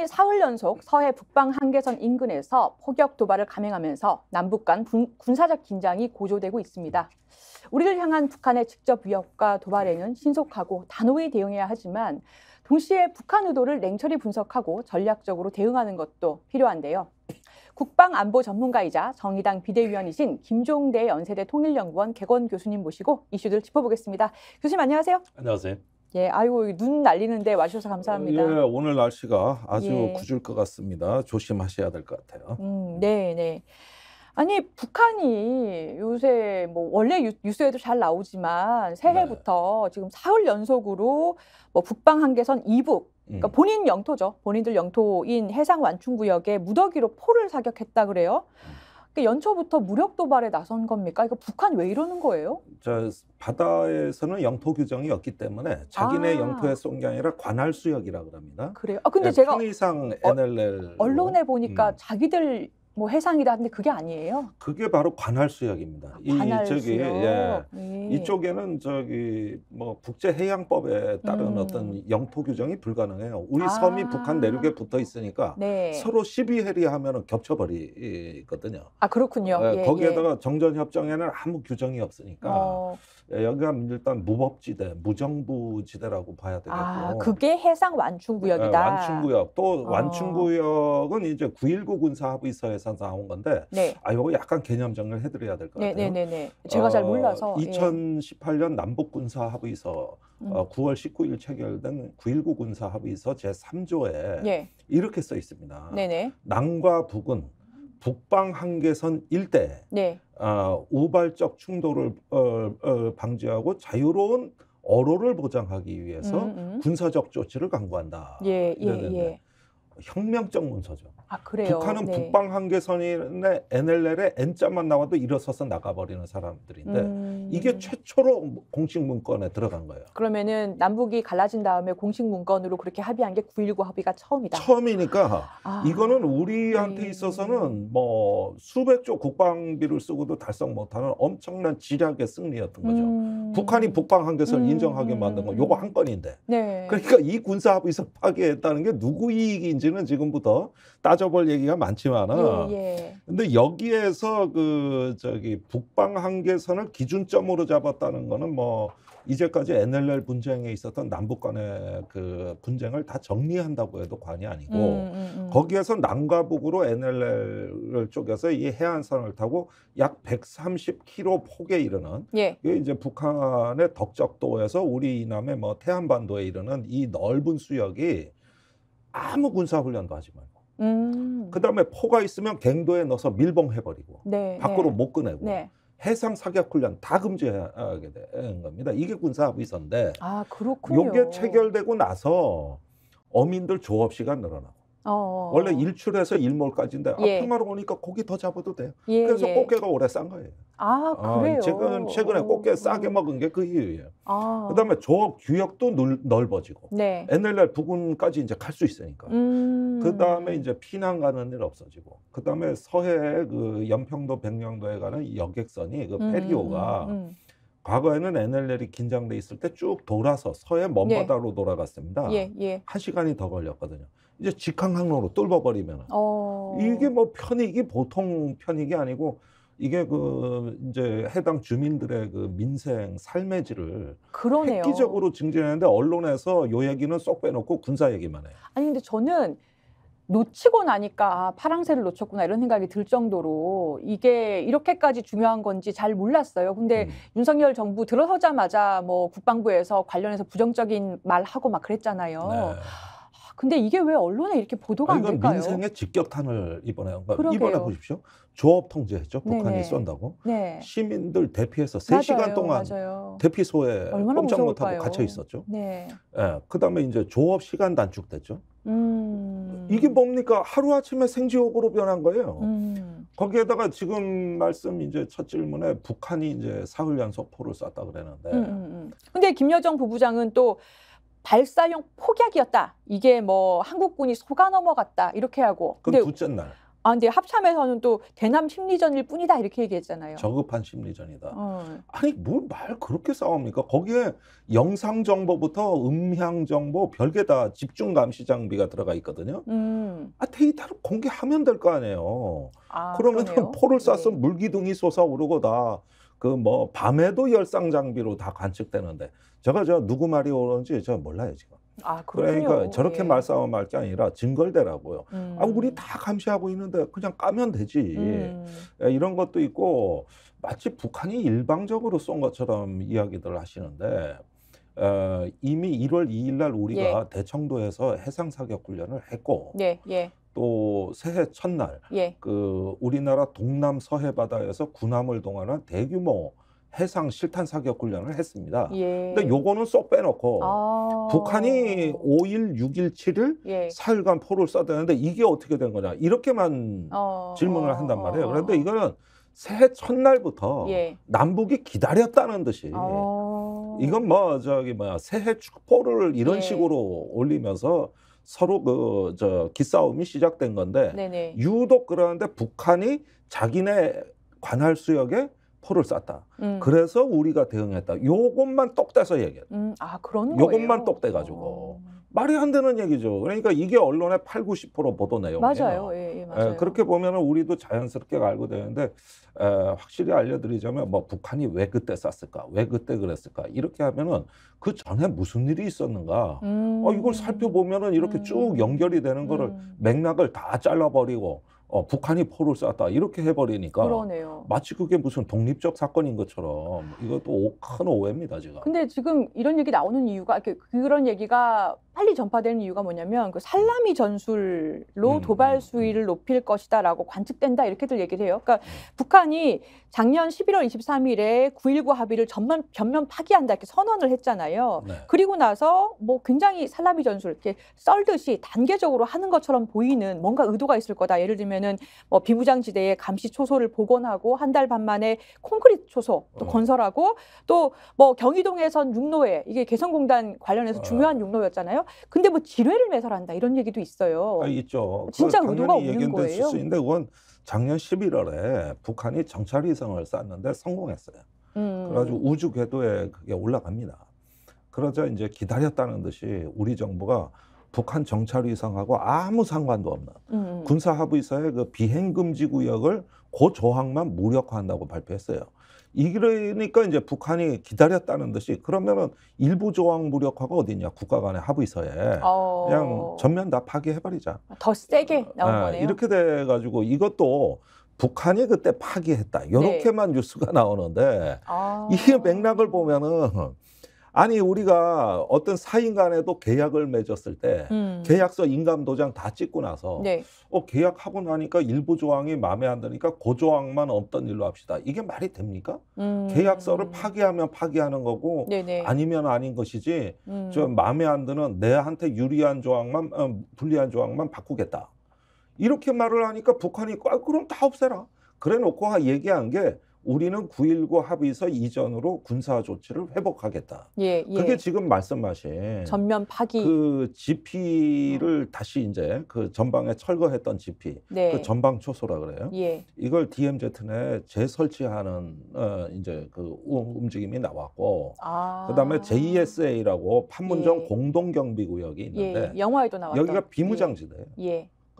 북한이 사흘 연속 서해 북방 한계선 인근에서 폭격 도발을 감행하면서 남북 간 군, 군사적 긴장이 고조되고 있습니다. 우리를 향한 북한의 직접 위협과 도발에는 신속하고 단호히 대응해야 하지만 동시에 북한 의도를 냉철히 분석하고 전략적으로 대응하는 것도 필요한데요. 국방안보 전문가이자 정의당 비대위원이신 김종대 연세대 통일연구원 개건 교수님 모시고 이슈들 짚어보겠습니다. 교수님 안녕하세요. 안녕하세요. 예, 아이고 눈 날리는데 와주셔서 감사합니다. 예, 오늘 날씨가 아주 예. 굳을 것 같습니다. 조심하셔야 될 것 같아요. 음, 네, 네. 아니 북한이 요새 뭐 원래 뉴스에도 잘 나오지만 새해부터 네. 지금 사흘 연속으로 뭐 북방 한계선 이북 그러니까 음. 본인 영토죠. 본인들 영토인 해상 완충 구역에 무더기로 포를 사격했다 그래요. 음. 이렇게 연초부터 무력 도발에 나선 겁니까? 이거 북한 왜 이러는 거예요? 저 바다에서는 영토 규정이 없기 때문에 자기네 아. 영토에 쏜게 아니라 관할 수역이라 그럽니다. 그래요. 아 근데 네, 제가 평상 어, NLL 언론에 보니까 음. 자기들 뭐 해상이다 근데 그게 아니에요. 그게 바로 관할 수역입니다. 아, 관할 저기 수역. 예. 예. 이쪽에는 저기 뭐 국제 해양법에 따른 음. 어떤 영토 규정이 불가능해요. 우리 아. 섬이 북한 내륙에 붙어 있으니까 네. 서로 시비 해리하면은 겹쳐버리거든요. 아 그렇군요. 예, 예, 예. 거기에다가 정전 협정에는 아무 규정이 없으니까. 어. 여기가 예, 일단 무법지대, 무정부지대라고 봐야 되겠고. 아, 그게 해상 완충구역이다. 예, 네, 완충구역. 또 어. 완충구역은 이제 9.19 군사합의서에서 나온 건데, 네. 아, 이거 약간 개념 정리를 해드려야 될것 네, 같아요. 네네네. 네, 네. 제가 어, 잘 몰라서. 2018년 예. 남북군사합의서 음. 어, 9월 19일 체결된 9.19 군사합의서 제3조에 예. 이렇게 써 있습니다. 네네. 남과 북은 북방 한계선 일대 네. 어, 우발적 충돌을 어, 어, 방지하고 자유로운 어로를 보장하기 위해서 음, 음. 군사적 조치를 강구한다. 예, 예, 네네네. 예. 혁명적 문서죠. 아, 그래요? 북한은 네. 북방 한계선의 n l l 의 N자만 나와도 일어서서 나가버리는 사람들인데 음... 이게 최초로 공식 문건에 들어간 거예요. 그러면은 남북이 갈라진 다음에 공식 문건으로 그렇게 합의한 게 9.19 합의가 처음이다. 처음이니까 아... 이거는 우리한테 네. 있어서는 뭐 수백 조 국방비를 쓰고도 달성 못하는 엄청난 지략의 승리였던 거죠. 음... 북한이 북방 한계선을 음... 인정하게 만든 건 요거 한 건인데. 네. 그러니까 이 군사 합의서 파괴했다는 게 누구 이익인지 사실은 지금부터 따져볼 얘기가 많지만은 예, 예, 근데 여기에서 그 저기 북방 한계선을 기준점으로 잡았다는 거는 뭐 이제까지 NLL 분쟁에 있었던 남북 간의 그 분쟁을 다 정리한다고 해도 관이 아니고 음, 음, 음. 거기에서 남과 북으로 NLL을 쪼개서 이 해안선을 타고 약 130km 폭에 이르는 예. 이게 이제 북한의 덕적도에서 우리 이 남의 뭐 태안반도에 이르는 이 넓은 수역이 아무 군사훈련도 하지 말고. 음. 그 다음에 포가 있으면 갱도에 넣어서 밀봉해버리고 네, 네, 밖으로 네. 못 꺼내고 네. 해상 사격 훈련 다 금지하게 된 겁니다. 이게 군사 합의서인데. 아 그렇군요. 이게 체결되고 나서 어민들 조업 시간 늘어나고 어, 어 원래 일출에서 일몰까지인데 예. 아프리로 오니까 고기 더 잡아도 돼요. 예, 그래서 예. 꽃게가 오래 싼 거예요. 아 그래요? 어, 아, 최근 최근에 꽃게 싸게 먹은 게 그 이유예요. 아. 그다음에 조업 규역도 넓, 어지고 네. NLL 부근까지 이제 갈 수 있으니까. 음. 그다음에 이제 피난 가는 일 없어지고. 그다음에 서해 그 연평도 백령도에 가는 여객선이 그 음, 페리오가 음. 음. 과거에는 NLL이 긴장돼 있을 때 쭉 돌아서 서해 먼바다로 예. 돌아갔습니다. 예, 예. 한 시간이 더 걸렸거든요. 이제 직항 항로로 뚫어버리면 어... 이게 뭐 편익이 보통 편익이 아니고 이게 그 이제 해당 주민들의 그 민생 삶의 질을 그러네요. 획기적으로 증진하는데 언론에서 요 얘기는 쏙 빼놓고 군사 얘기만 해요. 아니 근데 저는 놓치고 나니까 아, 파랑새를 놓쳤구나 이런 생각이 들 정도로 이게 이렇게까지 중요한 건지 잘 몰랐어요. 근데 음. 윤석열 정부 들어서자마자 뭐 국방부에서 관련해서 부정적인 말 하고 막 그랬잖아요. 네. 근데 이게 왜 언론에 이렇게 보도가 아니, 안 될까요? 민생에 직격탄을 이번에 그러니까 이번에 보십시오. 조업 통제했죠. 북한이 쏜다고. 네. 시민들 대피해서 3시간 동안 맞아요. 대피소에 꼼짝 못하고 갇혀 있었죠. 네. 예, 그다음에 이제 조업 시간 단축됐죠. 음... 이게 뭡니까? 하루아침에 생지옥으로 변한 거예요. 음... 거기에다가 지금 말씀 이제 첫 질문에 북한이 이제 사흘 연속 포를 쐈다 그랬는데. 음, 음, 음. 근데 김여정 부부장은 또 발사용 폭약이었다. 이게 뭐 한국군이 속아 넘어갔다. 이렇게 하고. 그데 둘째 날. 아, 근데 합참에서는 또 대남 심리전일 뿐이다 이렇게 얘기했잖아요. 저급한 심리전이다. 어. 아니 뭘 말 그렇게 싸웁니까? 거기에 영상 정보부터 음향 정보 별게 다 집중 감시 장비가 들어가 있거든요. 음. 아 데이터를 공개하면 될 거 아니에요. 아, 그러면 그러네요? 포를 쐈으면 네. 물기둥이 솟아오르고 다 그뭐 밤에도 열상 장비로 다 관측되는데 제가 저 누구 말이 옳은지 저 몰라요 지금. 아, 그러니까 저렇게 예. 말싸움할 게 아니라 증거대라고요. 음. 아 우리 음. 다 감시하고 있는데 그냥 까면 되지. 음. 예, 이런 것도 있고 마치 북한이 일방적으로 쏜 것처럼 이야기들 하시는데 어, 이미 1월 2일 날 우리가 예. 대청도에서 해상 사격 훈련을 했고 예, 예. 또 새해 첫날 예. 그 우리나라 동남 서해 바다에서 군함을 동원한 대규모 해상 실탄 사격 훈련을 했습니다. 예. 근데 요거는 쏙 빼놓고 아... 북한이 5일, 6일, 7일 예. 4일간 포를 쏴대는데 이게 어떻게 된 거냐 이렇게만 어... 어 질문을 한단 말이에요. 어, 어. 그런데 이거는 새해 첫날부터 예. 남북이 기다렸다는 듯이 어... 이건 뭐 저기 뭐야 새해 축포를 이런 예. 식으로 올리면서 서로 그 저 기싸움이 시작된 건데 네네. 유독 그러는데 북한이 자기네 관할 수역에 포를 쐈다. 음. 그래서 우리가 대응했다. 요것만 똑대서 얘기해. 음, 아, 그런 거예요. 요것만 똑대가지고 어. 말이 안 되는 얘기죠. 그러니까 이게 언론의 8, 90% 보도 내용이에요. 맞아요. 예, 예, 예, 맞아요. 예, 그렇게 보면 우리도 자연스럽게 알고 되는데 에, 확실히 알려드리자면 뭐 북한이 왜 그때 쐈을까, 왜 그때 그랬을까 이렇게 하면은 그 전에 무슨 일이 있었는가. 어, 음. 어, 이걸 살펴보면은 이렇게 음. 쭉 연결이 되는 거를 음. 맥락을 다 잘라버리고 어, 북한이 포를 쐈다 이렇게 해버리니까 그러네요. 마치 그게 무슨 독립적 사건인 것처럼 이것도 큰 오해입니다 지금. 근데 지금 이런 얘기 나오는 이유가 그런 얘기가 빨리 전파되는 이유가 뭐냐면 그 살라미 전술로 음. 도발 음, 음. 수위를 높일 것이다라고 관측된다 이렇게들 얘기를 해요. 그러니까 북한이 작년 11월 23일에 9.19 합의를 전면 전면 파기한다 이렇게 선언을 했잖아요. 네. 그리고 나서 뭐 굉장히 살라미 전술 이렇게 썰듯이 단계적으로 하는 것처럼 보이는 뭔가 의도가 있을 거다. 예를 들면은 뭐 비무장 지대에 감시 초소를 복원하고 한 달 반 만에 콘크리트 초소 또 어. 건설하고 또 뭐 경희동에선 육로에 이게 개성공단 관련해서 어. 중요한 육로였잖아요. 있잖요 근데 뭐 지뢰를 매설한다 이런 얘기도 있어요. 아, 있죠. 진짜 의도가 없는 거예요. 수 있는데 그건 작년 11월에 북한이 정찰 위성을 쐈는데 성공했어요. 음. 그래가지고 우주 궤도에 그게 올라갑니다. 그러자 이제 기다렸다는 듯이 우리 정부가 북한 정찰 위성하고 아무 상관도 없는 음. 군사 하 합의서의 그 비행 금지 구역을 고 조항만 무력화한다고 발표했어요. 이러니까 이제 북한이 기다렸다는 듯이 그러면은 일부 조항 무력화가 어디냐 국가 간의 합의서에 어... 그냥 전면 다 파기해버리자. 더 세게 어, 나온 네, 거네요. 이렇게 돼가지고 이것도 북한이 그때 파기했다. 이렇게만 네. 뉴스가 나오는데 아... 이 맥락을 보면은 아니 우리가 어떤 사인 간에도 계약을 맺었을 때 음. 계약서 인감 도장 다 찍고 나서 네. 어 계약하고 나니까 일부 조항이 마음에 안 드니까 그 조항만 없던 일로 합시다. 이게 말이 됩니까? 음. 계약서를 파기하면 파기하는 거고 네네. 아니면 아닌 것이지 음. 저 마음에 안 드는 내한테 유리한 조항만 어, 불리한 조항만 바꾸겠다. 이렇게 말을 하니까 북한이 꽉 그럼 다 없애라. 그래 놓고 얘기한 게 우리는 9.19 합의서 이전으로 군사 조치를 회복하겠다. 예, 예. 그게 지금 말씀하신 전면 파기 그 GP를 어. 다시 이제 그 전방에 철거했던 GP 네. 그 전방 초소라 그래요. 예. 이걸 DMZ 내 재설치하는 어, 이제 그 움직임이 나왔고 아. 그다음에 JSA라고 판문점 예. 공동 경비 구역이 있는데 예, 영화에도 나왔던 여기가 예. 비무장지대예요.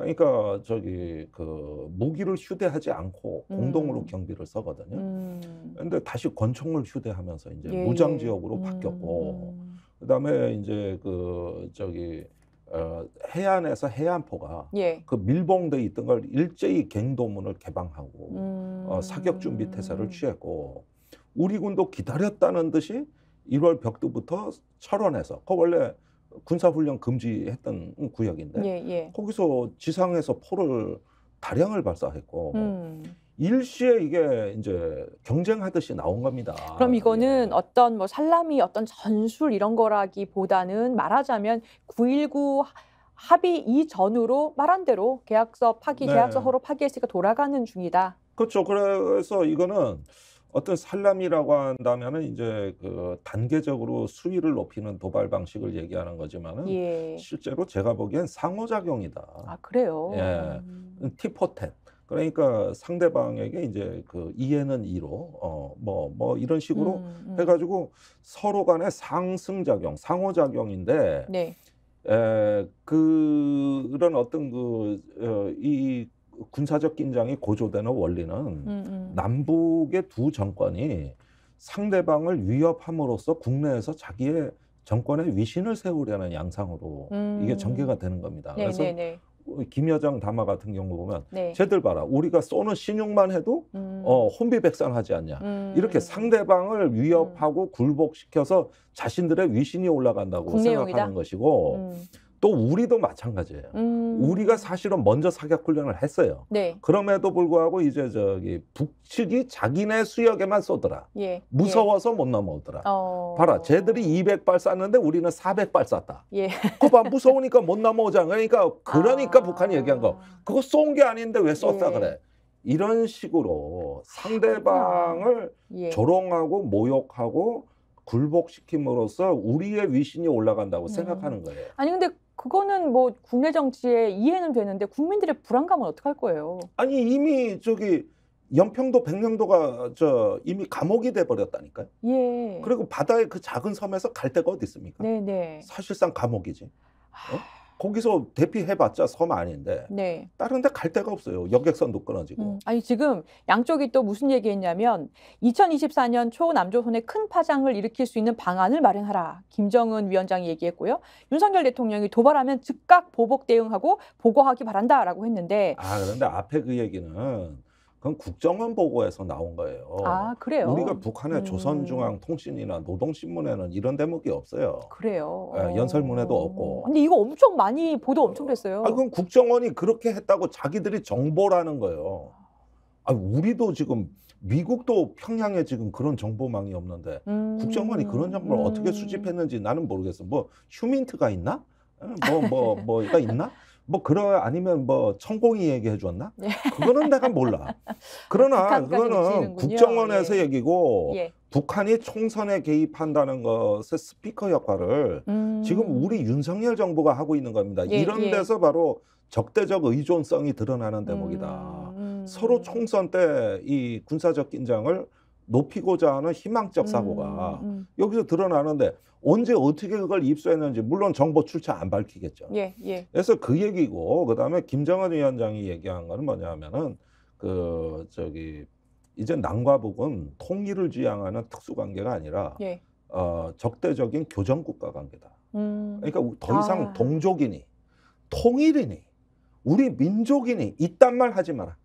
그러니까 저기 그 무기를 휴대하지 않고 공동으로 음. 경비를 써거든요. 음. 근데 다시 권총을 휴대하면서 이제 예, 무장 지역으로 예. 바뀌었고 음. 그다음에 이제 그 저기 어, 해안에서 해안포가 예. 그 밀봉돼 있던 걸 일제히 갱도문을 개방하고 음. 어, 사격 준비 태세를 음. 취했고 우리 군도 기다렸다는 듯이 1월 벽두부터 철원에서 그 원래 군사훈련 금지했던 구역인데 예, 예. 거기서 지상에서 포를 다량을 발사했고 뭐 음. 일시에 이게 이제 경쟁하듯이 나온 겁니다. 그럼 이거는 예. 어떤 뭐 살람이 어떤 전술 이런 거라기보다는 말하자면 919 합의 이전으로 말한 대로 계약서 파기 네. 계약서 서로 파기했으니까 돌아가는 중이다. 그렇죠. 그래서 이거는 어떤 살람이라고 한다면은 이제 그 단계적으로 수위를 높이는 도발 방식을 얘기하는 거지만은 예. 실제로 제가 보기엔 상호작용이다. 아 그래요. 예, 음. 티포텐. 그러니까 상대방에게 이제 그 이해는 이로 어 뭐뭐 뭐 이런 식으로 음, 음. 해가지고 서로 간의 상승작용, 상호작용인데. 네. 에, 그런 어떤 그, 어, 이 군사적 긴장이 고조되는 원리는 음음. 음. 남북의 두 정권이 상대방을 위협함으로써 국내에서 자기의 정권의 위신을 세우려는 양상으로 음. 이게 전개가 되는 겁니다. 네 그래서 네, 네. 어, 김여정 담화 같은 경우 보면 네. 쟤들 봐라 우리가 쏘는 신용만 해도 음. 어, 혼비백산하지 않냐 음. 이렇게 상대방을 위협하고 굴복시켜서 자신들의 위신이 올라간다고 생각하는 것이고 음. 또 우리도 마찬가지예요. 음. 우리가 사실은 먼저 사격 훈련을 했어요. 네. 그럼에도 불구하고 이제 저기 북측이 자기네 수역에만 쏘더라. 예. 무서워서 예. 못 넘어오더라. 어... 봐라, 쟤들이 200발 쐈는데 우리는 400발 쐈다. 예. 그거 무서우니까 못 넘어오잖아. 그러니까 그러니까 아... 북한이 얘기한 거 그거 쏜 게 아닌데 왜 쐈다 예. 그래? 이런 식으로 상대방을 예. 조롱하고 모욕하고 굴복시킴으로써 우리의 위신이 올라간다고 음. 생각하는 거예요. 아니 근데 그거는 뭐 국내 정치에 이해는 되는데 국민들의 불안감은 어떡할 거예요? 아니 이미 저기 연평도 백령도가 저 이미 감옥이 돼 버렸다니까요. 예. 그리고 바다의 그 작은 섬에서 갈 데가 어디 있습니까? 네네. 사실상 감옥이지. 아, 어? 거기서 대피해봤자 섬 아닌데 네. 다른 데 갈 데가 없어요. 여객선도 끊어지고. 음, 아니 지금 양쪽이 또 무슨 얘기했냐면 2024년 초 남조선에 큰 파장을 일으킬 수 있는 방안을 마련하라. 김정은 위원장이 얘기했고요. 윤석열 대통령이 도발하면 즉각 보복 대응하고 보고하기 바란다라고 했는데 아 그런데 앞에 그 얘기는 그건 국정원 보고에서 나온 거예요. 아, 그래요? 우리가 북한의 음. 조선중앙통신이나 노동신문에는 이런 대목이 없어요. 그래요. 예, 연설문에도 어. 없고. 근데 이거 엄청 많이 보도 엄청 됐어요. 아, 그건 국정원이 그렇게 했다고 자기들이 정보라는 거예요. 아, 우리도 지금 미국도 평양에 지금 그런 정보망이 없는데 음. 국정원이 그런 정보를 음. 어떻게 수집했는지 나는 모르겠어. 뭐 휴민트가 있나? 뭐 뭐 뭐, 뭐가 있나? 뭐 그러 아니면 뭐 천공이 얘기해 주었나? 예. 그거는 내가 몰라. 그러나 뭐 그거는 국정원에서 예. 얘기고 예. 북한이 총선에 개입한다는 것의 스피커 역할을 음. 지금 우리 윤석열 정부가 하고 있는 겁니다. 예, 이런 예. 데서 바로 적대적 의존성이 드러나는 대목이다. 음. 음. 서로 총선 때 이 군사적 긴장을 높이고자 하는 희망적 음, 사고가 음, 음. 여기서 드러나는데 언제 어떻게 그걸 입수했는지 물론 정보 출처 안 밝히겠죠. 예, 예. 그래서 그 얘기고 그다음에 김정은 위원장이 얘기한 거는 뭐냐면은 그 저기 이제 남과북은 통일을 지향하는 특수관계가 아니라 예. 어, 적대적인 교정국가 관계다. 음. 그러니까 더 이상 아. 동족이니 통일이니 우리 민족이니 이딴 말 하지 마라.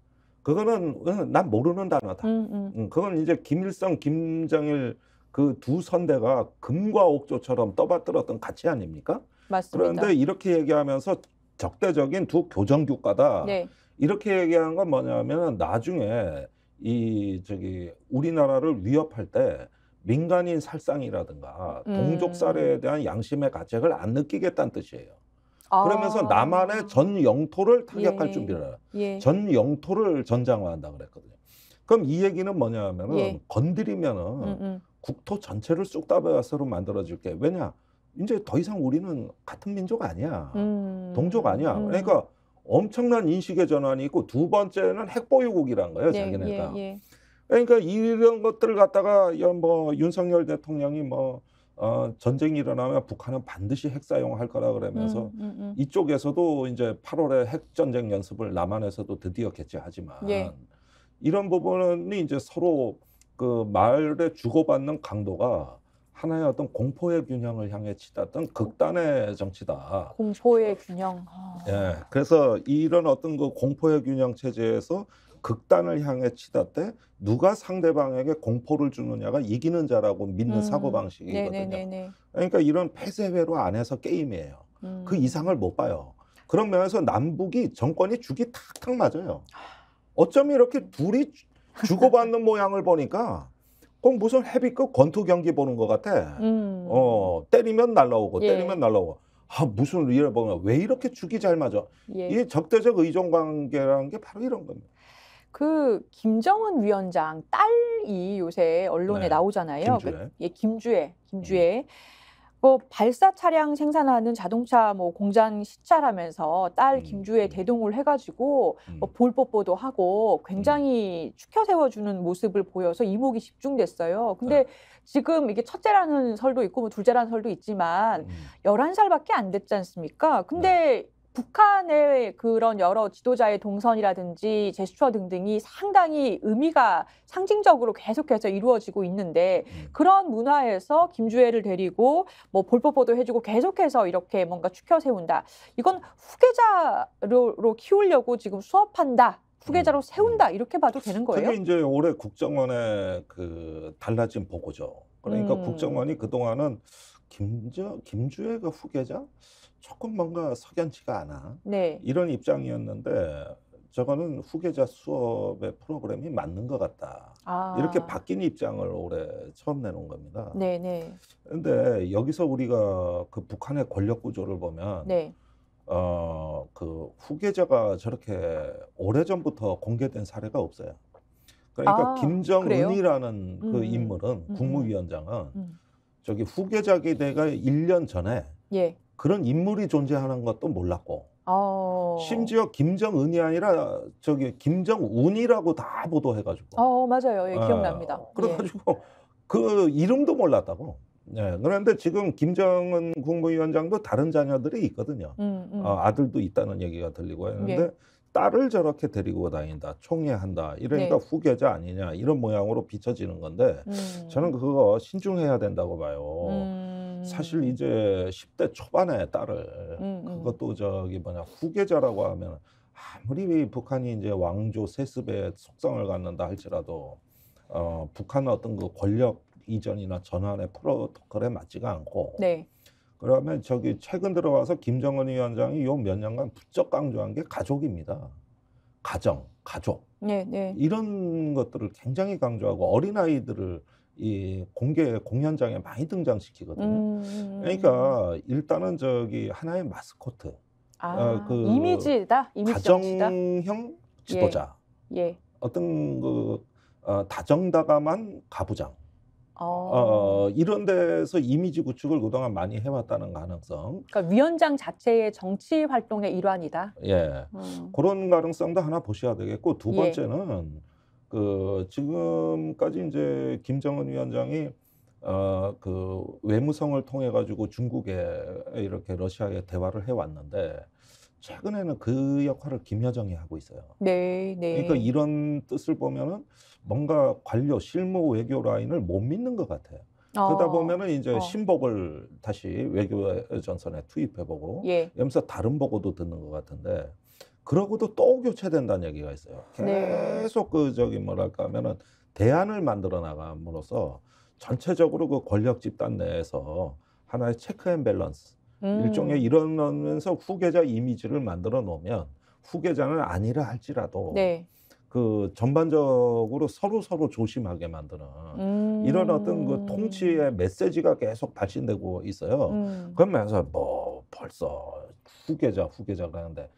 그거는 난 모르는 단어다. 음, 음. 음, 그건 이제 김일성, 김정일 그 두 선대가 금과 옥조처럼 떠받들었던 가치 아닙니까? 맞습니다. 그런데 이렇게 얘기하면서 적대적인 두 교정 교과다 네. 이렇게 얘기한 건 뭐냐면 나중에 이 저기 우리나라를 위협할 때 민간인 살상이라든가 음. 동족 살해에 대한 양심의 가책을 안 느끼겠다는 뜻이에요. 아. 그러면서 남한의 전 영토를 타격할 예. 준비를 해라. 예. 전 영토를 전장화한다 그랬거든요. 그럼 이 얘기는 뭐냐면은 하 예. 건드리면은 음, 음. 국토 전체를 쑥다배와서로 만들어줄게. 왜냐? 이제 더 이상 우리는 같은 민족 아니야. 음. 동족 아니야. 음. 그러니까 엄청난 인식의 전환이 있고 두 번째는 핵보유국이란 거예요. 예, 자기네가. 예, 예. 그러니까 이런 것들을 갖다가 뭐 윤석열 대통령이 뭐 어, 전쟁이 일어나면 북한은 반드시 핵 사용할 거라 그러면서 음, 음, 음. 이쪽에서도 이제 8월에 핵 전쟁 연습을 남한에서도 드디어 개최하지만 예. 이런 부분이 이제 서로 그 말에 주고받는 강도가 하나의 어떤 공포의 균형을 향해 치닫던 극단의 정치다. 공포의 균형. 아. 예. 그래서 이런 어떤 그 공포의 균형 체제에서 극단을 향해 치다 때 누가 상대방에게 공포를 주느냐가 이기는 자라고 믿는 음. 사고 방식이거든요. 네네네네. 네, 네. 그러니까 이런 폐쇄회로 안에서 게임이에요. 그 음. 그 이상을 못 봐요. 그런 면에서 남북이 정권이 죽이 탁탁 맞아요. 아. 어쩜 이렇게 둘이 주고받는 모양을 보니까 꼭 무슨 헤비급 권투 경기 보는 것 같아. 음. 어 때리면 날라오고 예. 때리면 날라오고. 아 무슨 일을 보면 왜 이렇게 죽이 잘 맞아? 예. 이 적대적 의존 관계라는 게 바로 이런 겁니다. 그 김정은 위원장 딸이 요새 언론에 네. 나오잖아요. 그 김주혜. 그, 예, 김주혜. 김주혜. 음. 뭐 발사 차량 생산하는 자동차 뭐 공장 시찰하면서 딸 음, 김주혜 음. 대동을 해가지고 뭐 볼뽀뽀도 하고 굉장히 축켜 세워주는 모습을 보여서 이목이 집중됐어요. 근데 네. 지금 이게 첫째라는 설도 있고 뭐 둘째라는 설도 있지만 1 1 살밖에안 됐지 않습니까? 근데 네. 북한의 그런 여러 지도자의 동선이라든지 제스처 등등이 상당히 의미가 상징적으로 계속해서 이루어지고 있는데 음. 그런 문화에서 김주혜를 데리고 뭐 볼뽀뽀도 해주고 계속해서 이렇게 뭔가 추켜 세운다. 이건 후계자로 키우려고 지금 수업한다. 후계자로 음. 세운다 이렇게 봐도 되는 거예요? 그게 이제 올해 국정원의 그 달라진 보고죠. 그러니까 음. 국정원이 그 동안은 김저, 김주애가 후계자? 조금 뭔가 석연치가 않아. 네. 이런 입장이었는데 음. 저거는 후계자 수업의 프로그램이 맞는 것 같다. 아. 이렇게 바뀐 입장을 올해 처음 내놓은 겁니다. 네네. 네. 근데 여기서 우리가 그 북한의 권력 구조를 보면 네. 어, 그 후계자가 저렇게 오래전부터 공개된 사례가 없어요. 그러니까 아, 김정은이라는 그 음, 음. 인물은 음, 국무위원장은 음. 저기 후계자기 내가 1년 전에 예. 그런 인물이 존재하는 것도 몰랐고 어... 심지어 김정은이 아니라 저기 김정운이라고 다 보도해가지고. 어 맞아요, 예, 예. 기억납니다. 예. 그래가지고 그 이름도 몰랐다고. 예, 그런데 지금 김정은 국무위원장도 다른 자녀들이 있거든요. 음, 음. 어, 아들도 있다는 얘기가 들리고 했는데 예. 딸을 저렇게 데리고 다닌다, 총애한다, 이러니까 네. 후계자 아니냐 이런 모양으로 비춰지는 건데 음. 저는 그거 신중해야 된다고 봐요. 음. 사실 이제 10대 초반에 딸을 음, 음. 그것도 저기 뭐냐 후계자라고 하면 아무리 북한이 이제 왕조 세습에 속성을 갖는다 할지라도 어, 북한 어떤 그 권력 이전이나 전환의 프로토콜에 맞지가 않고 네. 그러면 저기 최근 들어와서 김정은 위원장이 요 몇 년간 부쩍 강조한 게 가족입니다. 가정, 가족. 네, 네. 이런 것들을 굉장히 강조하고 어린 아이들을 이 공개 공연장에 많이 등장시키거든요. 음... 음 그러니까 음, 음. 일단은 저기 하나의 마스코트. 아, 어, 그 이미지다. 이미지 가정형 예. 지도자. 예. 예. 어떤 그 어, 다정다감한 가부장. 어. 어, 어, 어. 이런 데서 이미지 구축을 그동안 많이 해왔다는 가능성. 그러니까 위원장 자체의 정치 활동의 일환이다. 예, 음. 그런 가능성도 하나 보셔야 되겠고 두 예. 번째는 예. 그 지금까지 이제 김정은 위원장이 어, 그 외무성을 통해 가지고 중국에 이렇게 러시아에 대화를 해왔는데 최근에는 그 역할을 김여정이 하고 있어요. 네, 네. 그러니까 이런 뜻을 보면은 뭔가 관료 실무 외교 라인을 못 믿는 것 같아요. 아, 그러다 보면은 이제 어. 신복을 다시 외교 전선에 투입해보고, 예. 염서 다른 보고도 듣는 것 같은데, 그러고도 또 교체된다는 얘기가 있어요. 네. 계속 네. 그 저기 뭐랄까 하면은 대안을 만들어 나감으로써 전체적으로 그 권력 집단 내에서 하나의 체크 앤 밸런스 음. 일종의 일어나면서 후계자 이미지를 만들어 놓으면 후계자는 아니라 할지라도 네. 그 전반적으로 서로 서로 조심하게 만드는 음. 이런 어떤 그 통치의 메시지가 계속 발신되고 있어요. 음. 그러면서 뭐 벌써 후계자 후계자 그러는데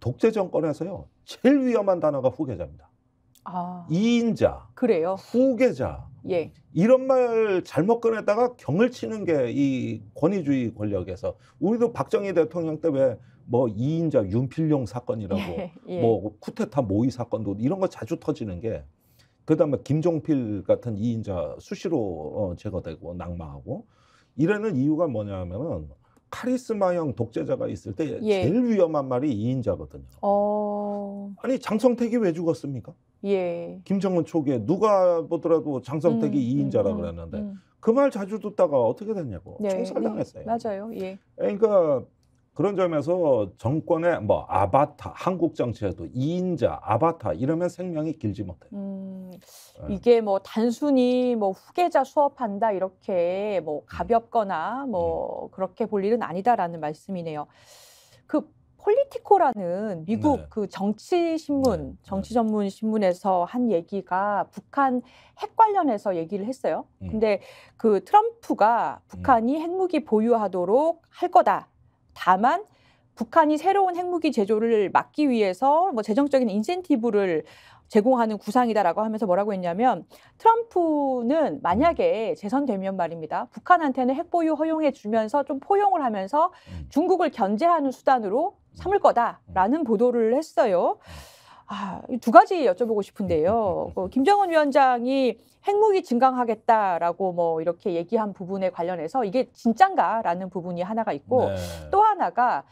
독재 정권에서요 제일 위험한 단어가 후계자입니다. 아. 이인자 그래요? 후계자 예. 이런 말 잘못 꺼냈다가 경을 치는 게 이 권위주의 권력에서 우리도 박정희 대통령 때 왜뭐 이인자 윤필용 사건이라고 예, 예. 뭐 쿠데타 모의 사건도 이런 거 자주 터지는 게 그다음에 김종필 같은 이인자 수시로 어, 제거되고 낙마하고 이러는 이유가 뭐냐면은 카리스마형 독재자가 있을 때 예. 제일 위험한 말이 이인자거든요. 어... 아니 장성택이 왜 죽었습니까? 예. 김정은 초기에 누가 보더라도 장성택이 음, 음 이인자라 음, 그랬는데 음. 그말 자주 듣다가 어떻게 됐냐고 네, 총살당했어요. 네, 맞아요. 예. 그러니까 그런 점에서 정권의 뭐 아바타, 한국 정치에도 이인자, 아바타 이러면 생명이 길지 못해요. 음, 네. 이게 뭐 단순히 뭐 후계자 수업한다 이렇게 뭐 음. 가볍거나 뭐 음. 그렇게 볼 일은 아니다라는 말씀이네요. 그 폴리티코라는 미국 네. 그 정치 신문, 네. 정치 네. 전문 신문에서 한 얘기가 북한 핵 관련해서 얘기를 했어요. 음. 근데 그 트럼프가 북한이 음. 핵무기 보유하도록 할 거다. 다만 북한이 새로운 핵무기 제조를 막기 위해서 뭐 재정적인 인센티브를 제공하는 구상이다라고 하면서 뭐라고 했냐면 트럼프는 만약에 재선되면 말입니다. 북한한테는 핵보유 허용해 주면서 좀 포용을 하면서 음. 중국을 견제하는 수단으로 삼을 거다라는 보도를 했어요. 음. 아, 두 가지 여쭤보고 싶은데요. 음, 음, 음, 그 김정은 위원장이 핵무기 증강하겠다라고 뭐 이렇게 얘기한 부분에 관련해서 이게 진짠가라는 부분이 하나가 있고 네. 또 하나가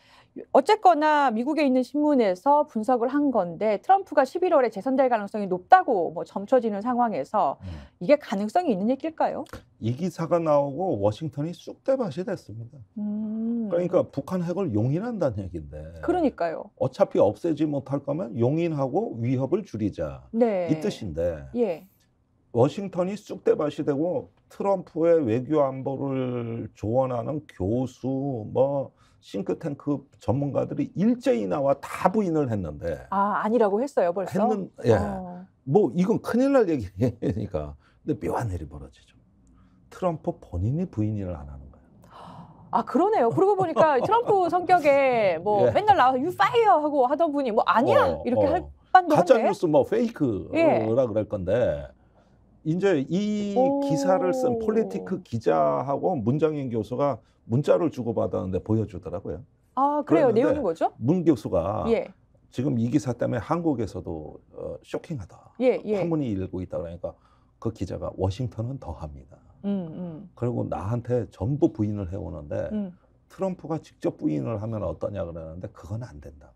어쨌거나 미국에 있는 신문에서 분석을 한 건데 트럼프가 11월에 재선될 가능성이 높다고 뭐 점쳐지는 상황에서 음. 이게 가능성이 있는 얘기일까요? 이 기사가 나오고 워싱턴이 쑥대밭이 됐습니다. 음. 그러니까 북한 핵을 용인한다는 얘기인데. 그러니까요. 어차피 없애지 못할 거면 용인하고 위협을 줄이자. 네. 이 뜻인데. 예. 워싱턴이 쑥대밭이 되고 트럼프의 외교 안보를 조언하는 교수 뭐 싱크탱크 전문가들이 일제히 나와 다 부인을 했는데 아 아니라고 했어요 벌써 했는 예. 어. 뭐 이건 큰일 날 얘기니까 근데 묘한 일이 벌어지죠. 트럼프 본인이 부인을 안 하는 거예요. 아 그러네요. 그러고 보니까 트럼프 성격에 뭐 예. 맨날 나와서 유 파이어 하고 하던 분이 뭐 아니야 어, 이렇게 어. 할 반도 가짜 뉴스 뭐 페이크라 예. 그럴 건데 이제 이 기사를 쓴 폴리티크 기자하고 문장현 교수가 문자를 주고받았는데 보여주더라고요. 아 그래요. 내용이 뭐죠? 문 교수가 예. 지금 이 기사 때문에 한국에서도 어, 쇼킹하다. 예, 예. 파문이 일고 있다 그러니까 그 기자가 워싱턴은 더합니다. 음, 음. 그리고 나한테 전부 부인을 해오는데 음. 트럼프가 직접 부인을 하면 어떠냐 그러는데 그건 안 된다.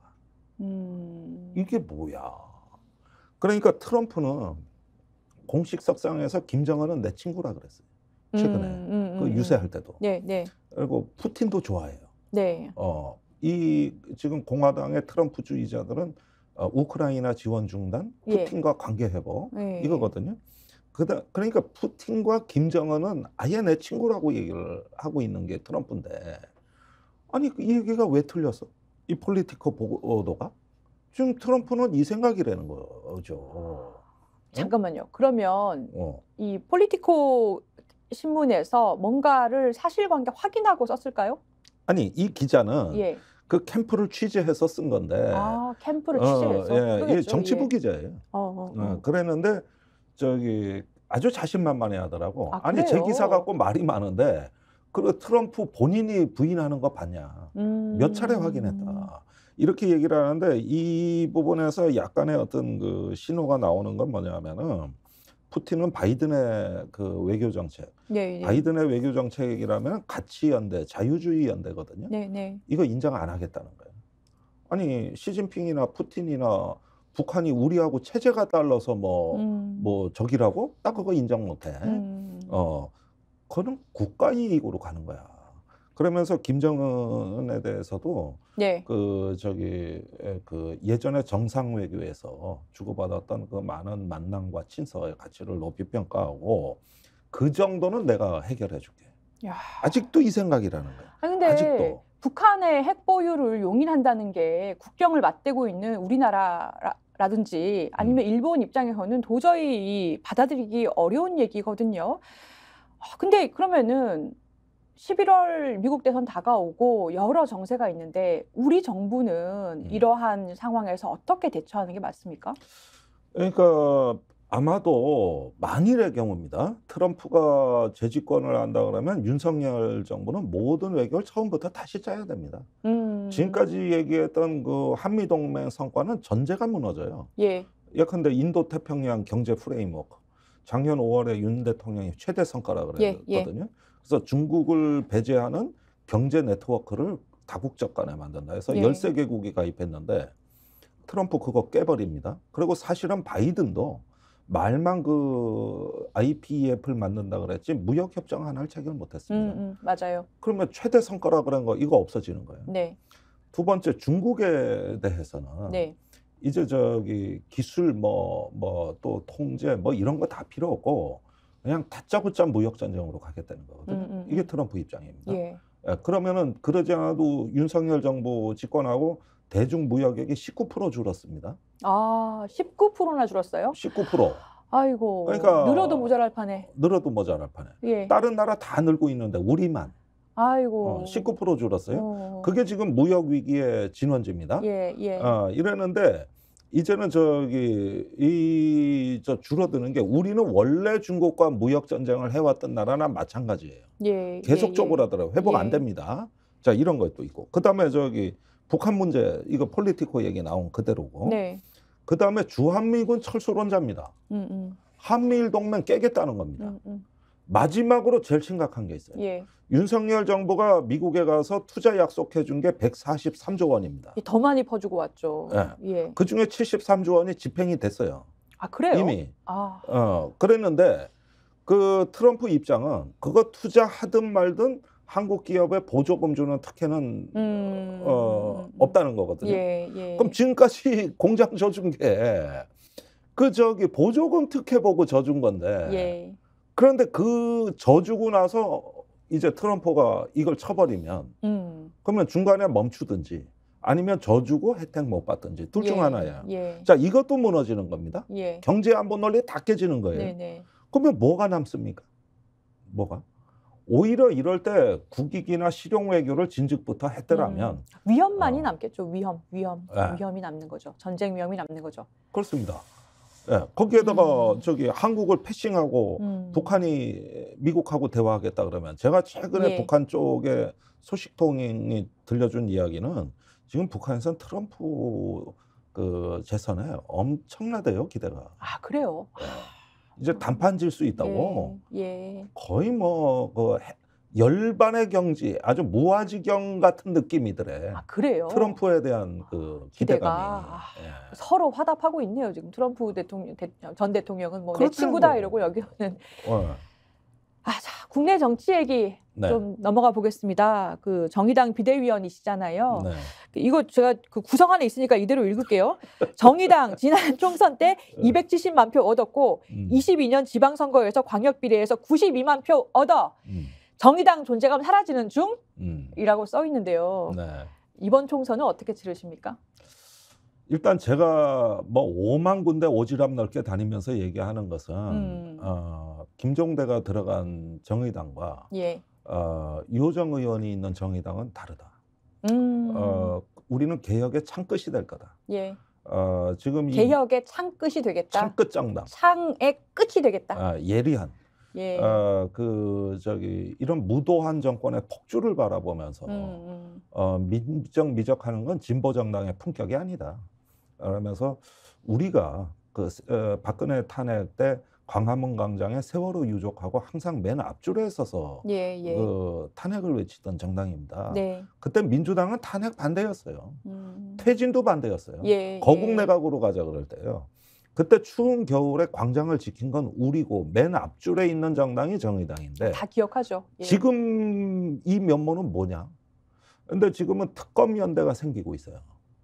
음. 이게 뭐야? 그러니까 트럼프는 공식 석상에서 김정은은 내 친구라 그랬어요. 음, 최근에 음, 그 음, 그 유세할 때도. 네, 네. 그리고 푸틴도 좋아해요. 네. 어, 이 지금 공화당의 트럼프주의자들은 어, 우크라이나 지원 중단, 예. 푸틴과 예. 관계 회복 예. 이거거든요. 그다 그러니까 푸틴과 김정은은 아예 내 친구라고 얘기를 하고 있는 게 트럼프인데 아니 이 그 얘기가 왜 틀렸어? 이 폴리티커 보도가 지금 트럼프는 이 생각이라는 거죠. 어? 잠깐만요. 그러면 어. 이 폴리티코 신문에서 뭔가를 사실관계 확인하고 썼을까요? 아니 이 기자는 예. 그 캠프를 취재해서 쓴 건데. 아 캠프를 어, 취재해서. 예, 예, 정치부 예. 기자예요. 어, 어, 어. 어 그랬는데 저기 아주 자신만만해하더라고. 아, 니제 기사가 꼭 말이 많은데 그리고 트럼프 본인이 부인하는 거 봤냐? 음... 몇 차례 확인했다. 이렇게 얘기를 하는데 이 부분에서 약간의 어떤 그 신호가 나오는 건 뭐냐면은 푸틴은 바이든의 그 외교 정책, 네, 네. 바이든의 외교 정책이라면 가치 연대, 자유주의 연대거든요. 네, 네. 이거 인정 안 하겠다는 거예요. 아니 시진핑이나 푸틴이나 북한이 우리하고 체제가 달라서 뭐뭐 음. 뭐 적이라고 딱 그거 인정 못해. 음. 어, 그는 국가 이익으로 가는 거야. 그러면서 김정은에 대해서도 예. 그 저기 그 예전에 정상 외교에서 주고받았던 그 많은 만남과 친서의 가치를 높이 평가하고 그 정도는 내가 해결해 줄게. 야. 아직도 이 생각이라는 거야. 아 근데 아직도. 북한의 핵 보유를 용인한다는 게 국경을 맞대고 있는 우리나라라든지 아니면 음. 일본 입장에서는 도저히 받아들이기 어려운 얘기거든요. 아, 근데 그러면은 11월 미국 대선 다가오고 여러 정세가 있는데 우리 정부는 음. 이러한 상황에서 어떻게 대처하는 게 맞습니까? 그러니까 아마도 만일의 경우입니다. 트럼프가 재집권을 한다 그러면 윤석열 정부는 모든 외교를 처음부터 다시 짜야 됩니다. 음. 지금까지 얘기했던 그 한미 동맹 성과는 전제가 무너져요. 예. 예컨대 인도 태평양 경제 프레임워크 작년 5월에 윤 대통령이 최대 성과라 그랬거든요. 예, 예. 그래서 중국을 배제하는 경제 네트워크를 다국적 간에 만든다 해서 네. 예. 13개국이 가입했는데 트럼프 그거 깨버립니다. 그리고 사실은 바이든도 말만 그 IPEF를 만든다 그랬지 무역 협정 하나를 체결 못했습니다. 음, 음, 맞아요. 그러면 최대 성과라 그런 거 이거 없어지는 거예요. 네. 두 번째 중국에 대해서는 네. 이제 저기 기술 뭐 뭐 또 통제 뭐 이런 거 다 필요 없고 그냥 다짜고짜 무역 전쟁으로 가겠다는 거거든요. 음, 음, 음. 이게 트럼프 입장입니다. 예. 예, 그러면은 그러지 않아도 윤석열 정부 집권하고 대중 무역액이 19% 줄었습니다. 아, 19%나 줄었어요? 19%. 아이고. 그러니까 늘어도 모자랄 판에. 늘어도 모자랄 판에. 예. 다른 나라 다 늘고 있는데 우리만. 아이고. 어, 19% 줄었어요. 어. 그게 지금 무역 위기의 진원지입니다. 예, 예. 어, 이랬는데 이제는 저기 이저 줄어드는 게 우리는 원래 중국과 무역 전쟁을 해왔던 나라나 마찬가지예요. 예, 계속적으로 예, 예. 하더라고 회복 안 예. 됩니다. 자 이런 것도 있고 그 다음에 저기 북한 문제 이거 폴리티코 얘기 나온 그대로고 네. 그 다음에 주한미군 철수론자입니다. 음, 음. 한미일 동맹 깨겠다는 겁니다. 음, 음. 마지막으로 제일 심각한 게 있어요. 예. 윤석열 정부가 미국에 가서 투자 약속해 준 게 143조 원입니다. 더 많이 퍼주고 왔죠. 예. 예. 그 중에 73조 원이 집행이 됐어요. 아, 그래요? 이미. 아. 어, 그랬는데 그 트럼프 입장은 그거 투자하든 말든 한국 기업에 보조금 주는 특혜는 음... 어, 없다는 거거든요. 예, 예. 그럼 지금까지 공장 져준 게 그 저기 보조금 특혜 보고 져준 건데 예. 그런데 그 져주고 나서 이제 트럼프가 이걸 쳐버리면 음. 그러면 중간에 멈추든지 아니면 져주고 혜택 못 받든지 둘중 예. 하나야. 예. 자 이것도 무너지는 겁니다. 예. 경제 안보 논리 다 깨지는 거예요. 네네. 네. 그러면 뭐가 남습니까? 뭐가? 오히려 이럴 때 국익이나 실용 외교를 진즉부터 했더라면 음. 위험만이 어. 남겠죠. 위험, 위험, 네. 위험이 남는 거죠. 전쟁 위험이 남는 거죠. 그렇습니다. 예, 거기에다가 음. 저기 한국을 패싱하고 음. 북한이 미국하고 대화하겠다 그러면 제가 최근에 예. 북한 쪽에 소식통이 들려준 이야기는 지금 북한에선 트럼프 그 재선에 엄청나대요 기대가. 아 그래요. 예. 이제 아. 단판 질수 있다고. 예. 예. 거의 뭐그 열반의 경지, 아주 무아지경 같은 느낌이더래. 아, 그래요? 트럼프에 대한 아, 그 기대감이. 아, 예. 서로 화답하고 있네요. 지금 트럼프 대통령, 대, 전 대통령은 뭐내 그렇죠. 친구다 이러고 여기는. 어. 아, 자, 국내 정치 얘기 네. 좀 넘어가 보겠습니다. 그 정의당 비대위원이시잖아요. 네. 그 이거 제가 그 구성 안에 있으니까 이대로 읽을게요. 정의당 지난 총선 때 270만 표 얻었고 음. 22년 지방선거에서 광역비례에서 92만 표 얻어. 음. 정의당 존재감 사라지는 중이라고 음. 써 있는데요. 네. 이번 총선은 어떻게 치르십니까? 일단 제가 뭐 5만 군데 오지랖 넓게 다니면서 얘기하는 것은 음. 어, 김종대가 들어간 정의당과 예. 어, 이호정 의원이 있는 정의당은 다르다. 음. 어, 우리는 개혁의 창끝이 될 거다. 예. 어, 지금 개혁의 창끝이 되겠다. 창끝 정당. 창의 끝이 되겠다. 아, 예리한. 예. 어, 그 저기 이런 무도한 정권의 폭주를 바라보면서 음, 음. 어, 민적 미적하는 건 진보 정당의 품격이 아니다. 그러면서 우리가 그 어, 박근혜 탄핵 때 광화문 광장에 세월호 유족하고 항상 맨 앞줄에 서서 예, 예. 그 탄핵을 외치던 정당입니다. 네. 그때 민주당은 탄핵 반대였어요. 음. 퇴진도 반대였어요. 예, 거국 예. 내각으로 가자 그럴 때요. 그때 추운 겨울에 광장을 지킨 건 우리고 맨 앞줄에 있는 정당이 정의당인데 다 기억하죠. 예. 지금 이 면모는 뭐냐? 근데 지금은 특검 연대가 생기고 있어요.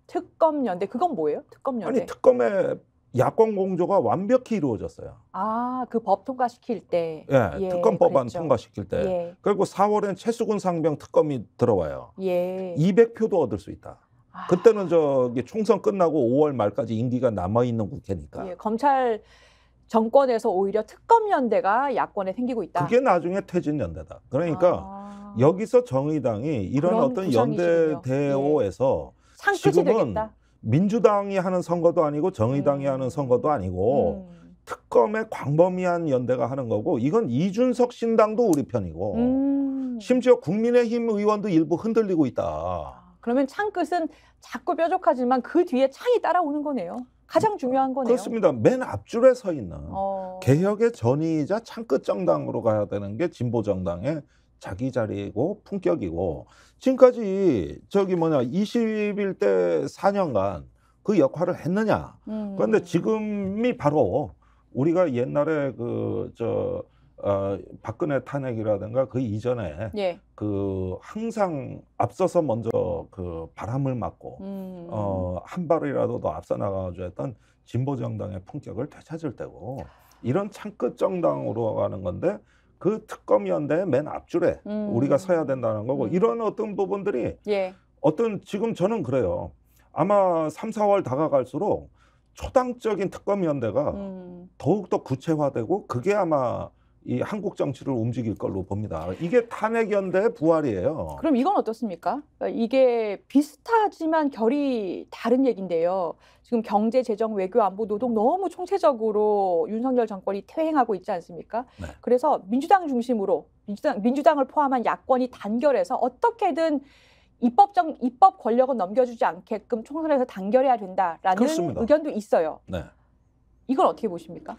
특검 연대 그건 뭐예요? 특검 연대 아니 특검의 야권 공조가 완벽히 이루어졌어요. 아, 그 법 통과시킬 때. 예, 예 특검 법안 그랬죠. 통과시킬 때. 예. 그리고 4월엔 최수근 상병 특검이 들어와요. 예. 200표도 얻을 수 있다. 아. 그때는 저기 총선 끝나고 5월 말까지 임기가 남아 있는 국회니까. 예, 검찰 정권에서 오히려 특검 연대가 야권에 생기고 있다. 그게 나중에 퇴진 연대다. 그러니까 아... 여기서 정의당이 이런 어떤 연대 대오에서 예. 지금은 되겠다. 민주당이 하는 선거도 아니고 정의당이 음. 하는 선거도 아니고 음. 특검의 광범위한 연대가 하는 거고 이건 이준석 신당도 우리 편이고 음. 심지어 국민의힘 의원도 일부 흔들리고 있다. 그러면 창 끝은 작고 뾰족하지만 그 뒤에 창이 따라오는 거네요. 가장 중요한 거네요. 그렇습니다. 맨 앞줄에 서 있는 어... 개혁의 전이자 창끝 정당으로 가야 되는 게 진보 정당의 자기 자리고 품격이고 지금까지 저기 뭐냐 21대 4년간 그 역할을 했느냐. 음. 그런데 지금이 바로 우리가 옛날에 그저 어, 박근혜 탄핵이라든가 그 이전에 예. 그 항상 앞서서 먼저 그 바람을 맞고 음. 어, 한 발이라도 더 앞서 나가가지 했던 진보 정당의 품격을 되찾을 때고 이런 창끝 정당으로 가는 건데 그 특검위원대의 맨 앞줄에 음. 우리가 서야 된다는 거고 음. 이런 어떤 부분들이 예. 어떤 지금 저는 그래요. 아마 삼, 사월 다가갈수록 초당적인 특검위원대가 음. 더욱더 구체화되고 그게 아마 이 한국 정치를 움직일 걸로 봅니다. 이게 탄핵연대 부활이에요. 그럼 이건 어떻습니까? 그러니까 이게 비슷하지만 결이 다른 얘기인데요 지금 경제, 재정, 외교, 안보, 노동 너무 총체적으로 윤석열 정권이 퇴행하고 있지 않습니까? 네. 그래서 민주당 중심으로 민주당, 민주당을 포함한 야권이 단결해서 어떻게든 입법적 입법 권력은 넘겨주지 않게끔 총선에서 단결해야 된다라는 그렇습니다. 의견도 있어요. 네. 이걸 어떻게 보십니까?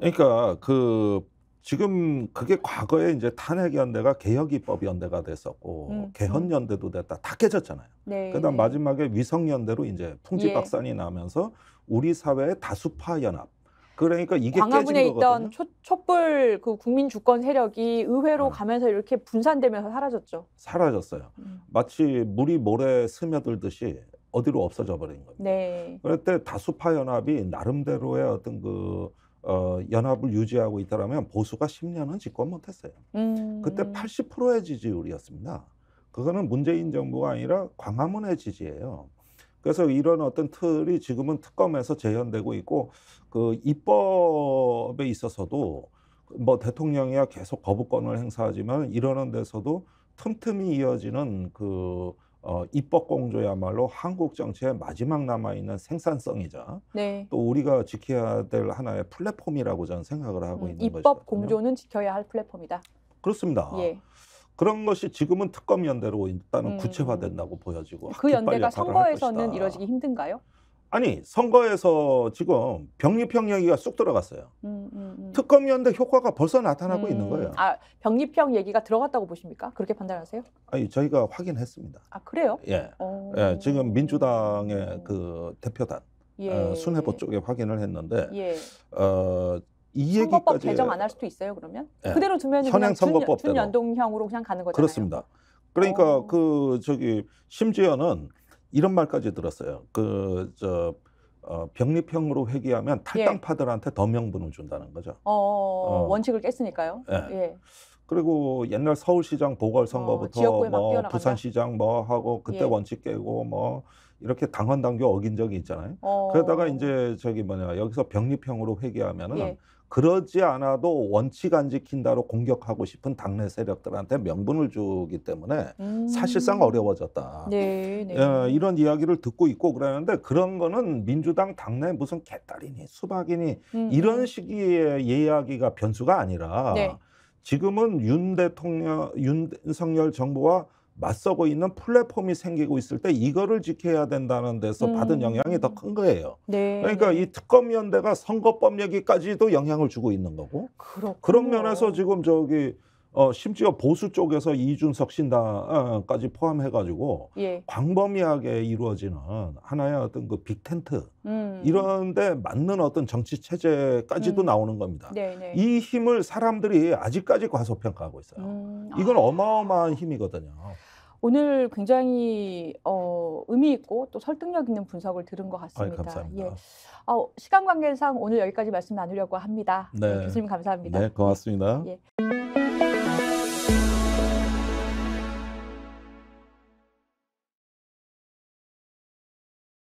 그러니까 그 지금 그게 과거에 이제 탄핵연대가 개혁입법연대가 됐었고 음, 음. 개헌연대도 됐다 다 깨졌잖아요. 네. 그다음 마지막에 위성연대로 이제 풍지박산이 예. 나면서 우리 사회의 다수파 연합. 그러니까 이게 광화문에 있던 초, 촛불 그 국민 주권 세력이 의회로 네. 가면서 이렇게 분산되면서 사라졌죠. 사라졌어요. 음. 마치 물이 모래 스며들듯이 어디로 없어져 버린 겁니다. 네. 그럴 때 다수파 연합이 나름대로의 어떤 그 어, 연합을 유지하고 있다라면 보수가 10년은 집권 못했어요. 음. 그때 80%의 지지율이었습니다. 그거는 문재인 정부가 아니라 광화문의 지지예요. 그래서 이런 어떤 틀이 지금은 특검에서 재현되고 있고 그 입법에 있어서도 뭐 대통령이야 계속 거부권을 행사하지만 이러는 데서도 틈틈이 이어지는 그 어, 입법 공조야말로 한국 정치의 마지막 남아있는 생산성이자 네. 또 우리가 지켜야 될 하나의 플랫폼이라고 저는 생각을 하고 음, 있는 입법 거죠. 입법 공조는 지켜야 할 플랫폼이다. 그렇습니다. 예. 그런 것이 지금은 특검 연대로 일단은 음. 구체화된다고 보여지고 그 연대가 선거에서는 이루어지기 힘든가요? 아니 선거에서 지금 병립형 얘기가 쑥 들어갔어요. 음, 음, 음. 특검 연대 효과가 벌써 나타나고 음, 있는 거예요. 아 병립형 얘기가 들어갔다고 보십니까? 그렇게 판단하세요? 아니 저희가 확인했습니다. 아 그래요? 예. 오. 어. 예 지금 민주당의 어. 그 대표단 어, 예. 어, 순회보 쪽에 확인을 했는데 예. 어, 이 얘기까지 개정 안 할 수도 있어요 그러면? 예. 그대로 두면 현행 선거법 준, 연동형으로 그냥 가는 거잖아요. 그렇습니다. 그러니까 오. 그 저기 심지어는 이런 말까지 들었어요. 그저 어, 병립형으로 회귀하면 예. 탈당파들한테 더 명분을 준다는 거죠. 어, 어. 원칙을 깼으니까요. 예. 예. 그리고 옛날 서울시장 보궐선거부터 어, 뭐 부산시장 뭐 하고 그때 예. 원칙 깨고 뭐 이렇게 당헌 당규 어긴 적이 있잖아요. 어. 그러다가 이제 저기 뭐냐 여기서 병립형으로 회귀하면은 예. 그러지 않아도 원칙 안 지킨다로 공격하고 싶은 당내 세력들한테 명분을 주기 때문에 음. 사실상 어려워졌다. 네, 네. 예, 이런 이야기를 듣고 있고 그러는데 그런 거는 민주당 당내 무슨 개딸이니 수박이니 음. 이런 식의 이야기가 변수가 아니라 네. 지금은 윤 대통령 윤석열 정부와 맞서고 있는 플랫폼이 생기고 있을 때 이거를 지켜야 된다는 데서 음. 받은 영향이 더 큰 거예요. 네. 그러니까 이 특검연대가 선거법 얘기까지도 영향을 주고 있는 거고 그렇군요. 그런 면에서 지금 저기 어, 심지어 보수 쪽에서 이준석 신당까지 포함해가지고 예. 광범위하게 이루어지는 하나의 어떤 그 빅텐트 음. 이런데 맞는 어떤 정치 체제까지도 음. 나오는 겁니다. 네네. 네. 이 힘을 사람들이 아직까지 과소평가하고 있어요. 음. 이건 아. 어마어마한 힘이거든요. 오늘 굉장히 어, 의미 있고 또 설득력 있는 분석을 들은 것 같습니다. 아이, 예. 어, 시간 관계상 오늘 여기까지 말씀 나누려고 합니다. 네. 네, 교수님 감사합니다. 네, 고맙습니다. 예.